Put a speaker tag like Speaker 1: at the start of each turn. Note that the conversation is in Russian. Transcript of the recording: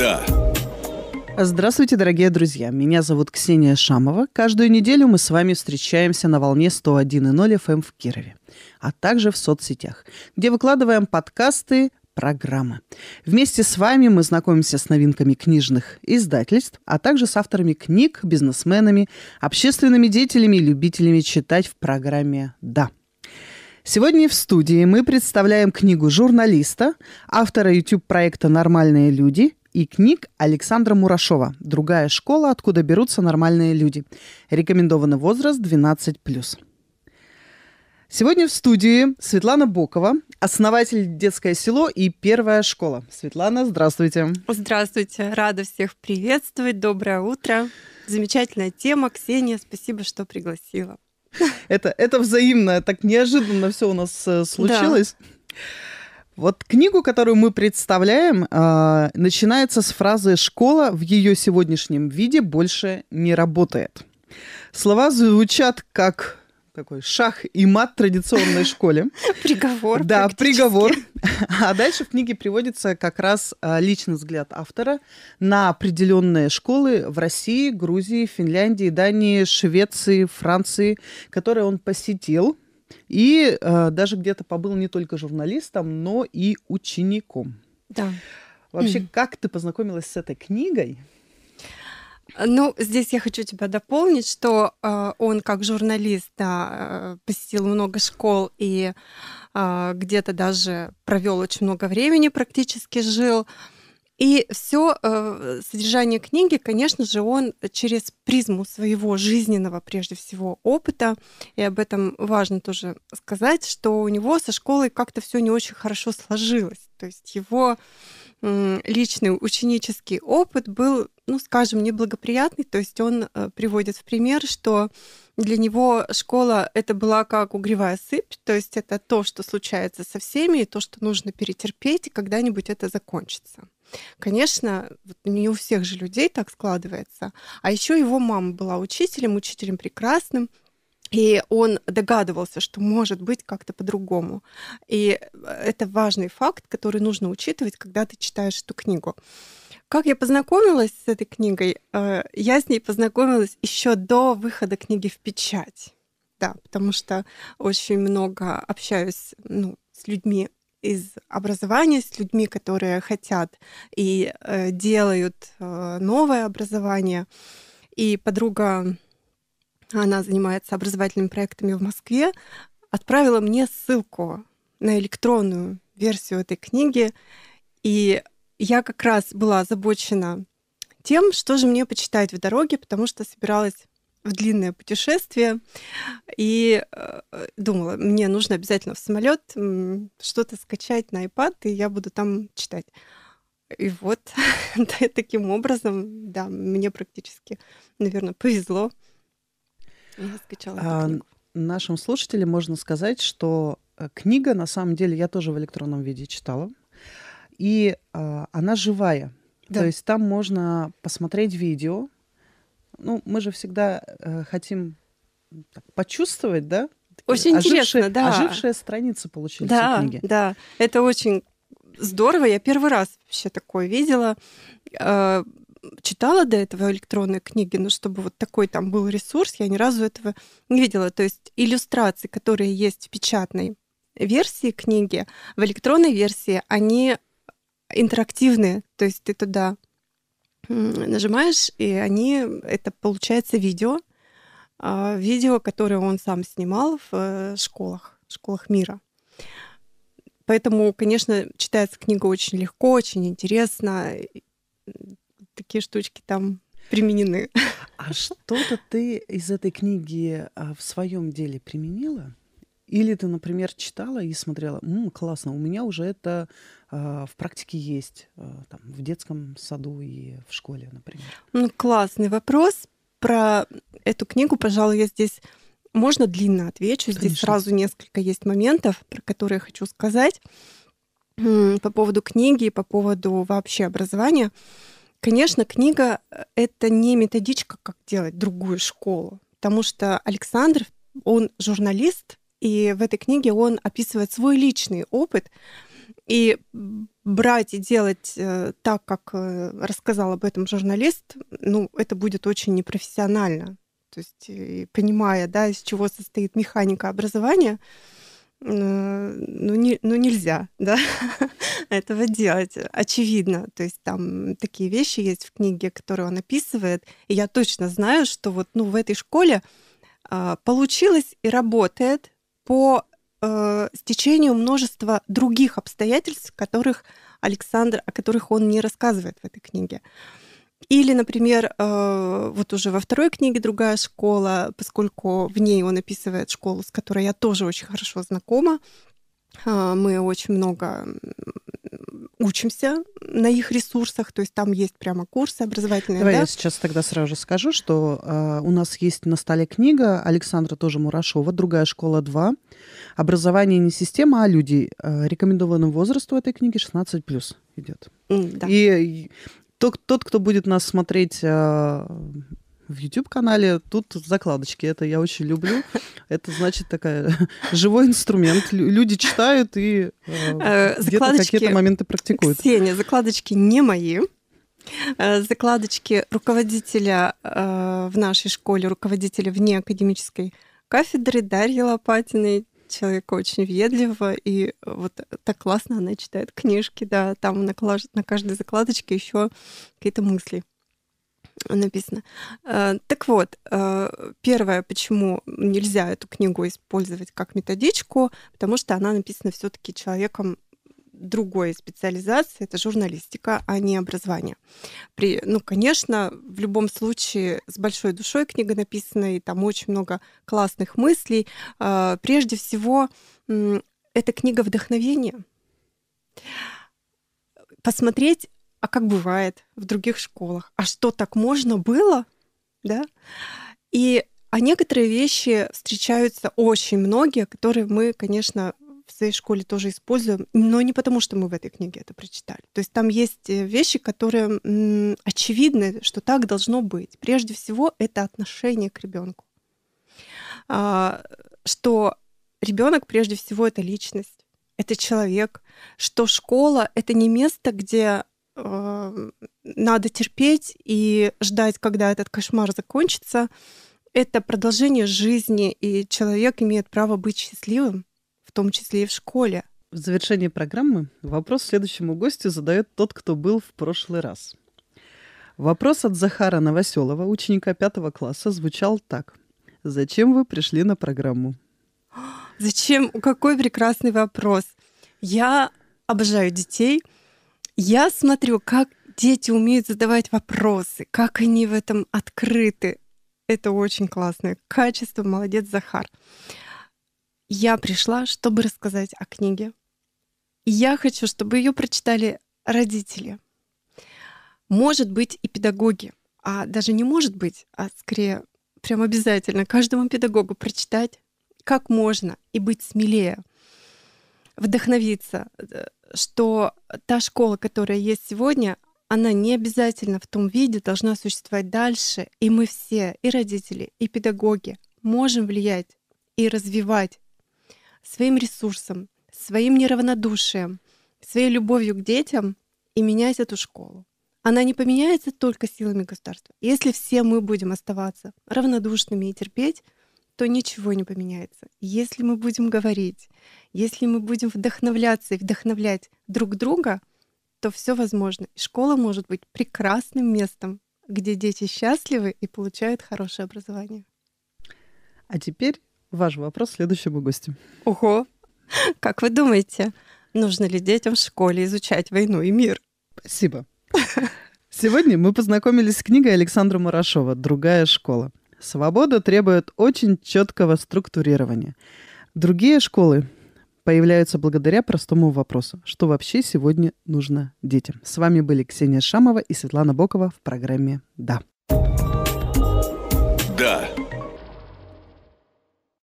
Speaker 1: Да. Здравствуйте, дорогие друзья. Меня зовут Ксения Шамова. Каждую неделю мы с вами встречаемся на волне 101.0 FM эм в Кирове, а также в соцсетях, где выкладываем подкасты, программы. Вместе с вами мы знакомимся с новинками книжных издательств, а также с авторами книг, бизнесменами, общественными деятелями и любителями читать в программе «Да». Сегодня в студии мы представляем книгу журналиста, автора YouTube-проекта «Нормальные люди» и книг Александра Мурашова «Другая школа, откуда берутся нормальные люди». Рекомендованный возраст 12+. Сегодня в студии Светлана Бокова, основатель «Детское село» и «Первая школа». Светлана, здравствуйте.
Speaker 2: Здравствуйте. Рада всех приветствовать. Доброе утро. Замечательная тема. Ксения, спасибо, что пригласила.
Speaker 1: Это, это взаимно, так неожиданно все у нас э, случилось. Да. Вот книгу, которую мы представляем, э, начинается с фразы «Школа в ее сегодняшнем виде больше не работает». Слова звучат как такой шах и мат традиционной школе. Приговор. Да, приговор. А дальше в книге приводится как раз а, личный взгляд автора на определенные школы в России, Грузии, Финляндии, Дании, Швеции, Франции, которые он посетил и э, даже где-то побыл не только журналистом, но и учеником. Да. Вообще, mm. как ты познакомилась с этой книгой? Ну,
Speaker 2: здесь я хочу тебя дополнить, что э, он как журналист да, э, посетил много школ и э, где-то даже провел очень много времени, практически жил. Э, и все э, содержание книги, конечно же, он через призму своего жизненного, прежде всего, опыта, и об этом важно тоже сказать, что у него со школой как-то все не очень хорошо сложилось. То есть его э, личный ученический опыт был, ну, скажем, неблагоприятный. То есть он э, приводит в пример, что для него школа это была как угревая сыпь, то есть это то, что случается со всеми, и то, что нужно перетерпеть, и когда-нибудь это закончится. Конечно, не у всех же людей так складывается. А еще его мама была учителем, учителем прекрасным. И он догадывался, что может быть как-то по-другому. И э, это важный факт, который нужно учитывать, когда ты читаешь эту книгу. Как я познакомилась с этой книгой? Э, я с ней познакомилась еще до выхода книги в печать. Да, потому что очень много общаюсь ну, с людьми из образования с людьми, которые хотят и э, делают э, новое образование. И подруга, она занимается образовательными проектами в Москве, отправила мне ссылку на электронную версию этой книги. И я как раз была озабочена тем, что же мне почитать в дороге, потому что собиралась в длинное путешествие и э, думала, мне нужно обязательно в самолет что-то скачать на iPad, и я буду там читать. И вот таким образом, да, мне практически,
Speaker 1: наверное, повезло.
Speaker 2: Я скачала а,
Speaker 1: Нашим слушателям можно сказать, что э, книга, на самом деле, я тоже в электронном виде читала, и а, она живая. Да. То есть там можно посмотреть видео, ну, мы же всегда э, хотим так, почувствовать, да? очень ожившие, интересно, да. Ожившие страницы получились да, у книги.
Speaker 2: Да, это очень здорово. Я первый раз вообще такое видела. Э, читала до этого электронные книги, но чтобы вот такой там был ресурс, я ни разу этого не видела. То есть иллюстрации, которые есть в печатной версии книги, в электронной версии, они интерактивные. То есть ты туда нажимаешь, и они, это получается видео, а, видео, которое он сам снимал в э, школах, в школах мира. Поэтому, конечно, читается книга очень легко,
Speaker 1: очень интересно. Такие штучки там применены. А что-то ты из этой книги а, в своем деле применила? Или ты, например, читала и смотрела, М, классно, у меня уже это э, в практике есть, э, там, в детском саду и в школе, например.
Speaker 2: Ну, классный вопрос. Про эту книгу, пожалуй, я здесь можно длинно отвечу. Здесь сразу несколько есть моментов, про которые я хочу сказать по поводу книги и по поводу вообще образования. Конечно, книга э, — это не методичка, как делать другую школу, потому что Александр он журналист, и в этой книге он описывает свой личный опыт. И брать и делать э, так, как э, рассказал об этом журналист, ну, это будет очень непрофессионально. То есть, э, понимая, да, из чего состоит механика образования, ну, не, ну нельзя, да, этого делать, очевидно. То есть там такие вещи есть в книге, которые он описывает. И я точно знаю, что вот ну, в этой школе а, получилось и работает, по э, стечению множества других обстоятельств, которых Александр, о которых он не рассказывает в этой книге. Или, например, э, вот уже во второй книге «Другая школа», поскольку в ней он описывает школу, с которой я тоже очень хорошо знакома, э, мы очень много учимся на их ресурсах, то есть там есть прямо курсы образовательные. Давай да? я
Speaker 1: сейчас тогда сразу же скажу, что э, у нас есть на столе книга Александра тоже Мурашова «Другая школа 2». Образование не система, а люди. Э, рекомендованному возрасту этой книги 16+, идет. Mm, да. И тот, тот, кто будет нас смотреть э, в YouTube-канале. Тут закладочки, это я очень люблю. Это, значит, такая живой инструмент. Люди читают и э, э, где-то какие-то моменты практикуют. Ксения,
Speaker 2: закладочки не мои. Э, закладочки руководителя в нашей школе, руководителя вне академической кафедры Дарьи Лопатиной, человека очень въедливого, и вот так классно она читает книжки, да, там на, на каждой закладочке еще какие-то мысли написано. Э, так вот, э, первое, почему нельзя эту книгу использовать как методичку, потому что она написана все-таки человеком другой специализации, это журналистика, а не образование. При, ну, конечно, в любом случае с большой душой книга написана, и там очень много классных мыслей. Э, прежде всего, эта книга вдохновения. Посмотреть а как бывает в других школах, а что так можно было, да? И а некоторые вещи встречаются очень многие, которые мы, конечно, в своей школе тоже используем, но не потому, что мы в этой книге это прочитали. То есть там есть э, вещи, которые м, очевидны, что так должно быть. Прежде всего, это отношение к ребенку. А, что ребенок прежде всего это личность, это человек, что школа это не место, где Э, надо терпеть и ждать, когда этот кошмар закончится. Это продолжение жизни, и человек имеет право быть счастливым,
Speaker 1: в том числе и в школе. В завершении программы вопрос следующему гостю задает тот, кто был в прошлый раз. Вопрос от Захара Новоселова, ученика пятого класса, звучал так. Зачем вы пришли на программу? Зачем?
Speaker 2: Какой прекрасный
Speaker 1: вопрос. Я обожаю детей –
Speaker 2: я смотрю, как дети умеют задавать вопросы, как они в этом открыты. Это очень классное качество. Молодец, Захар. Я пришла, чтобы рассказать о книге. я хочу, чтобы ее прочитали родители. Может быть, и педагоги. А даже не может быть, а скорее прям обязательно каждому педагогу прочитать как можно и быть смелее, вдохновиться, э, что та школа, которая есть сегодня, она не обязательно в том виде должна существовать дальше. И мы все, и родители, и педагоги, можем влиять и развивать своим ресурсом, своим неравнодушием, своей любовью к детям и менять эту школу. Она не поменяется только силами государства. Если все мы будем оставаться равнодушными и терпеть, то ничего не поменяется. Если мы будем говорить, если мы будем вдохновляться и вдохновлять друг друга, то все возможно. Школа может быть прекрасным местом, где дети счастливы и получают хорошее образование.
Speaker 1: А теперь ваш вопрос следующему гостю.
Speaker 2: Ого! Как вы думаете, нужно ли детям в школе изучать войну и мир?
Speaker 1: Спасибо. Сегодня мы познакомились с книгой Александра Марашова «Другая школа». Свобода требует очень четкого структурирования. Другие школы появляются благодаря простому вопросу, что вообще сегодня нужно детям. С вами были Ксения Шамова и Светлана Бокова в программе «Да». Да.